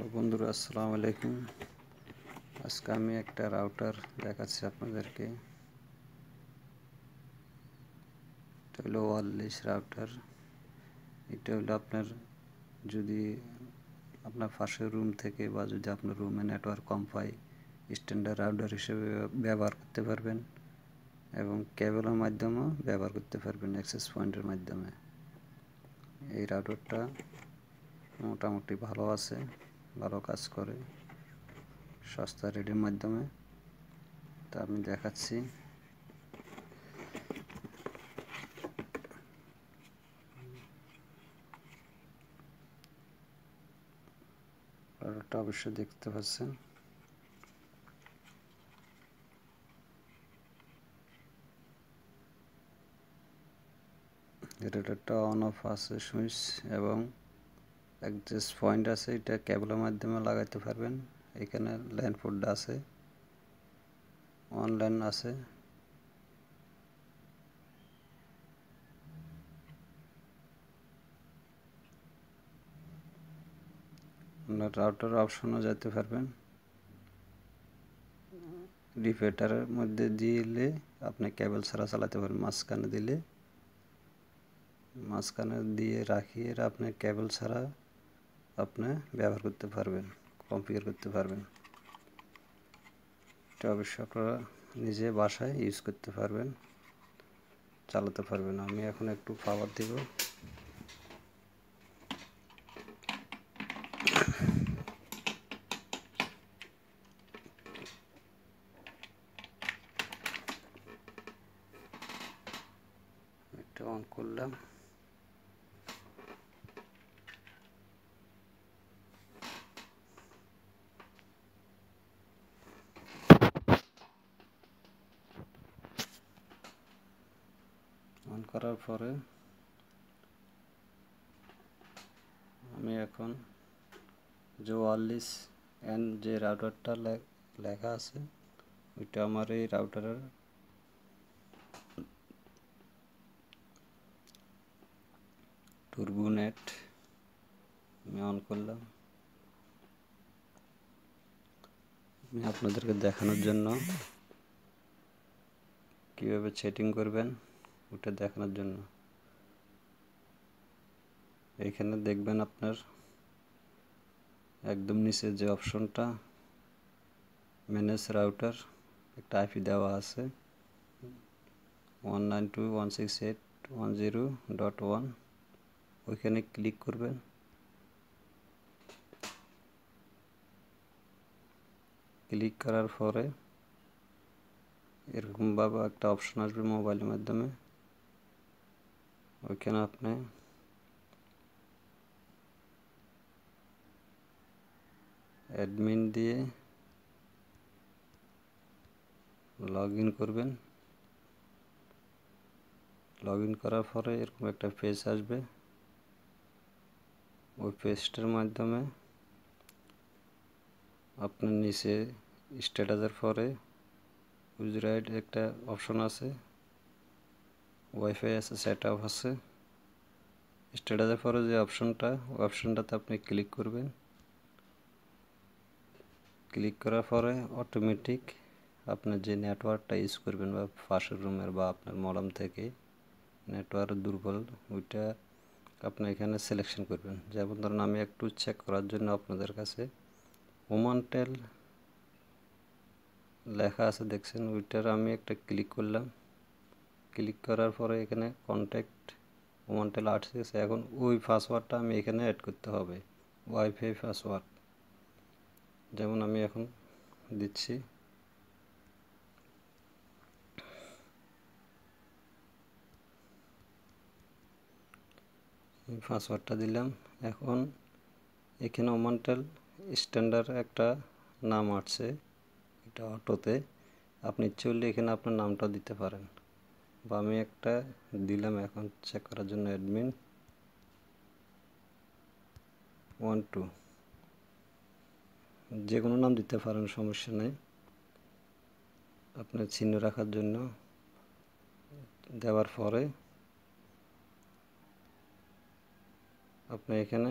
hello বন্ধুরা আসসালামু আলাইকুম আজকে আমি একটা রাউটার দেখাচ্ছি আপনাদেরকে এটা হলো ওয়ারলেস রাউটার এটা হলো আপনার যদি আপনার পাশের রুম থেকে বা যদি আপনার রুমে নেটওয়ার্ক কম পায় স্ট্যান্ডার্ড রাউটার হিসেবে ব্যবহার করতে পারবেন এবং কেবলের মাধ্যমেও ব্যবহার করতে পারবেন অ্যাক্সেস পয়েন্টের মাধ্যমে এই রাউটারটা মোটামুটি ভালো আছে ভালো কাজ করে সস্তা রেডির মাধ্যমে তা আমি দেখাচ্ছি প্রোডাক্টটা অবশ্যই দেখতে পাচ্ছেন একটা অন অফ আছে সুইচ এবং অ্যাডজাস্ট পয়েন্ট আছে এটা ক্যাবলের মাধ্যমে লাগাইতে পারবেন এখানে ল্যান্ড পোর্ট আছে অনলাইন আছে আপনার রাউটার অপশনও যেতে পারবেন রিপেটারের মধ্যে দিলে আপনি ক্যাবল ছাড়া চালাতে পারবেন মাঝখানে দিলে মাঝখানে দিয়ে রাখিয়ে আপনি ক্যাবল ছাড়া আপনি ব্যবহার করতে পারবেন কম্পিউটার করতে পারবেন এটা অবশ্য আপনারা নিজে বাসায় ইউজ করতে পারবেন চালাতে পারবেন আমি এখন একটু পাওয়ার দেব এটা অন করলাম অন করার পরে আমি এখন চুয়াল্লিশ এন যে রাউটারটা লেখা আছে ওইটা আমার এই রাউটারের টুর্বুনেট আমি অন করলাম আমি আপনাদেরকে দেখানোর জন্য কীভাবে সেটিং করবেন ওটা দেখানোর জন্য এখানে দেখবেন আপনার একদম নিচে যে অপশনটা ম্যানেজ রাউটার একটা আইপি দেওয়া আছে one nine two one six eight one zero dot one ওইখানে ক্লিক করবেন ক্লিক করার পরে এরকমভাবে একটা অপশন আসবে মোবাইলের মাধ্যমে ওইখানে আপনি অ্যাডমিন দিয়ে লগ ইন করবেন লগ ইন করার পরে এরকম একটা পেজ আসবে ওই পেজটার মাধ্যমে আপনার নিচে স্ট্যাটাসের পরে ইউজ রাইট একটা অপশন আছে ওয়াইফাই আছে সেট আপ আছে স্ট্যাটাসের পরে যে অপশনটা অপশনটাতে আপনি ক্লিক করবেন ক্লিক করার পরে অটোমেটিক আপনি যে নেটওয়ার্কটা ইউজ করবেন বা পাশের রুমের বা আপনার মলাম থেকে নেটওয়ার্ক দুর্বল ওইটা আপনি এখানে সিলেকশন করবেন যেমন ধরুন আমি একটু চেক করার জন্য আপনাদের কাছে ওমানটেল লেখা আছে দেখছেন ওইটার আমি একটা ক্লিক করলাম ক্লিক করার পরে এখানে কন্ট্যাক্ট ওমানটেল এসে এখন ওই পাসওয়ার্ডটা আমি এখানে অ্যাড করতে হবে ওয়াইফাই পাসওয়ার্ড যেমন আমি এখন দিচ্ছি পাসওয়ার্ডটা দিলাম এখন এখানে ওমানটেল স্ট্যান্ডার্ড একটা নাম আসছে এটা অটোতে আপনি চললে এখানে আপনার নামটা দিতে পারেন বা আমি একটা দিলাম এখন চেক করার জন্য অ্যাডমিন ওয়ান টু যে কোনো নাম দিতে পারেন সমস্যা নেই আপনার চিহ্ন রাখার জন্য দেওয়ার পরে আপনি এখানে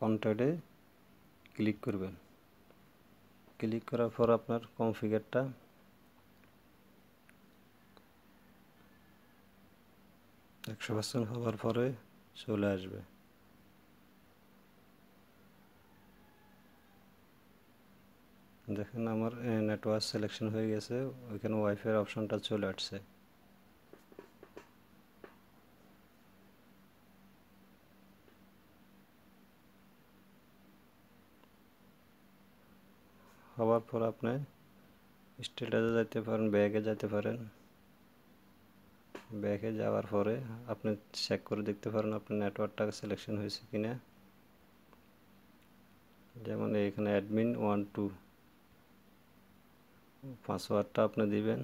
কন্ট্যাক্টে ক্লিক করবেন ক্লিক করার পর আপনার কনফিগারটা একশো পার্সেন্ট হওয়ার পরে চলে আসবে দেখেন আমার নেটওয়ার্ক সিলেকশন হয়ে গেছে ওইখানে ওয়াইফাই অপশনটা চলে আসছে হওয়ার পর আপনি স্টেটাসে যাইতে পারেন ব্যাগে যেতে পারেন ব্যাকে যাওয়ার পরে আপনি চেক করে দেখতে পারেন আপনার নেটওয়ার্কটা সিলেকশন হয়েছে কি না যেমন এখানে অ্যাডমিন ওয়ান টু পাসওয়ার্ডটা আপনি দিবেন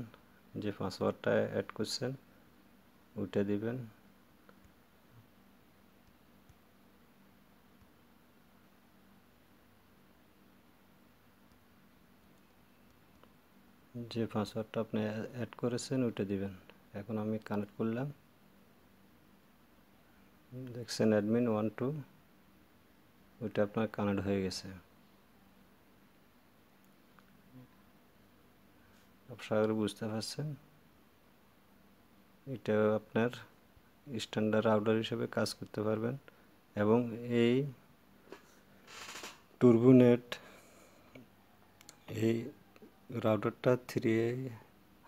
যে পাসওয়ার্ডটা অ্যাড করছেন ওইটা দিবেন যে পাসওয়ার্ডটা আপনি অ্যাড করেছেন ওইটা দিবেন এখন আমি কানেক্ট করলাম দেখছেন অ্যাডমিন ওয়ান টু ওইটা আপনার কানেক্ট হয়ে গেছে আপনার বুঝতে পারছেন এটা আপনার স্ট্যান্ডার্ড রাউটার হিসেবে কাজ করতে পারবেন এবং এই টুরবুনেট এই রাউটারটা থ্রি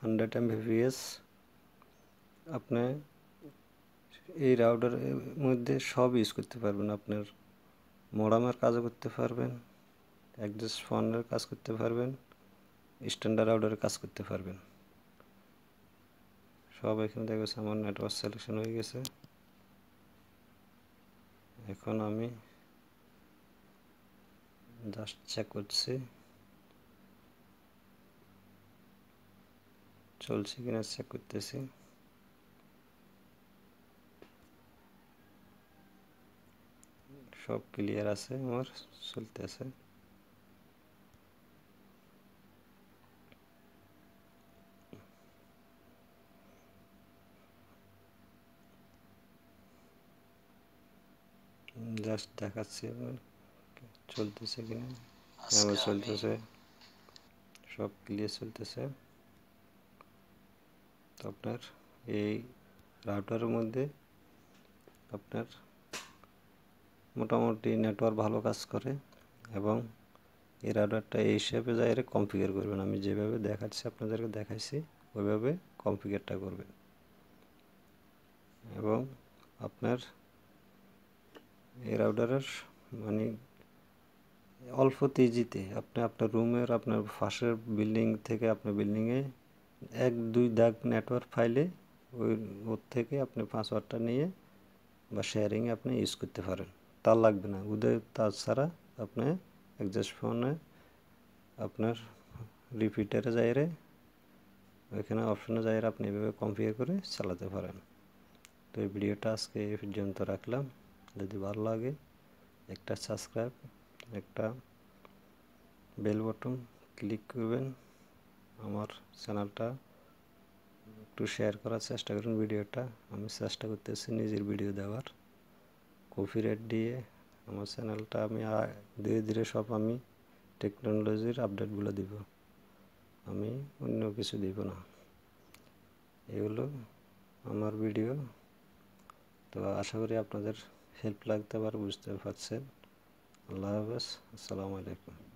হান্ড্রেড এমবিপিএস আপনি এই রাউডারের মধ্যে সব ইউজ করতে পারবেন আপনার মোরামের কাজও করতে পারবেন অ্যাডজাস্ট ফোনের কাজ করতে পারবেন স্ট্যান্ডার্ড রাউডারের কাজ করতে পারবেন সব এখানে দেখা গেছে আমার নেটওয়ার্ক সিলেকশন হয়ে গেছে এখন আমি জাস্ট চেক করছি চলছে কিনা চেক করতেছি সব ক্লিয়ার আছে আমার চলতেছে জাস্ট দেখাচ্ছি আবার চলতেছে কিনা হ্যাঁ, চলতেছে সব ক্লিয়ার চলতেছে তো আপনার এই রাউটারের মধ্যে আপনার মোটামুটি নেটওয়ার্ক ভালো কাজ করে এবং এর আডারটা এই হিসেবে যা এটা কনফিগার করবেন আমি যেভাবে দেখাচ্ছি আপনাদেরকে দেখাইছি ওইভাবে কনফিগারটা করবেন এবং আপনার এই আউডারের মানে অল্প তেজিতে আপনি আপনার রুমের আপনার ফাঁসের বিল্ডিং থেকে আপনার বিল্ডিংয়ে এক দুই দাগ নেটওয়ার্ক ফাইলে ওই ওর থেকে আপনি পাসওয়ার্ডটা নিয়ে বা শেয়ারিংয়ে আপনি ইউজ করতে পারেন তার লাগবে না উদয় তাছাড়া ছাড়া আপনি অ্যাডজাস্ট ফোনে আপনার রিপিটারে যাইরে ওইখানে অপশনে যাইরে আপনি এভাবে কম্পেয়ার করে চালাতে পারেন তো এই ভিডিওটা আজকে এই পর্যন্ত রাখলাম যদি ভালো লাগে একটা সাবস্ক্রাইব একটা বেল বটন ক্লিক করবেন আমার চ্যানেলটা একটু শেয়ার করার চেষ্টা করুন ভিডিওটা আমি চেষ্টা করতেছি নিজের ভিডিও দেওয়ার কপিরাইট দিয়ে আমার চ্যানেলটা আমি ধীরে ধীরে সব আমি টেকনোলজির আপডেটগুলো দিব আমি অন্য কিছু দিব না এগুলো আমার ভিডিও তো আশা করি আপনাদের হেল্প লাগতে পারে বুঝতে পারছেন আল্লাহ হাফেজ আসসালামু আলাইকুম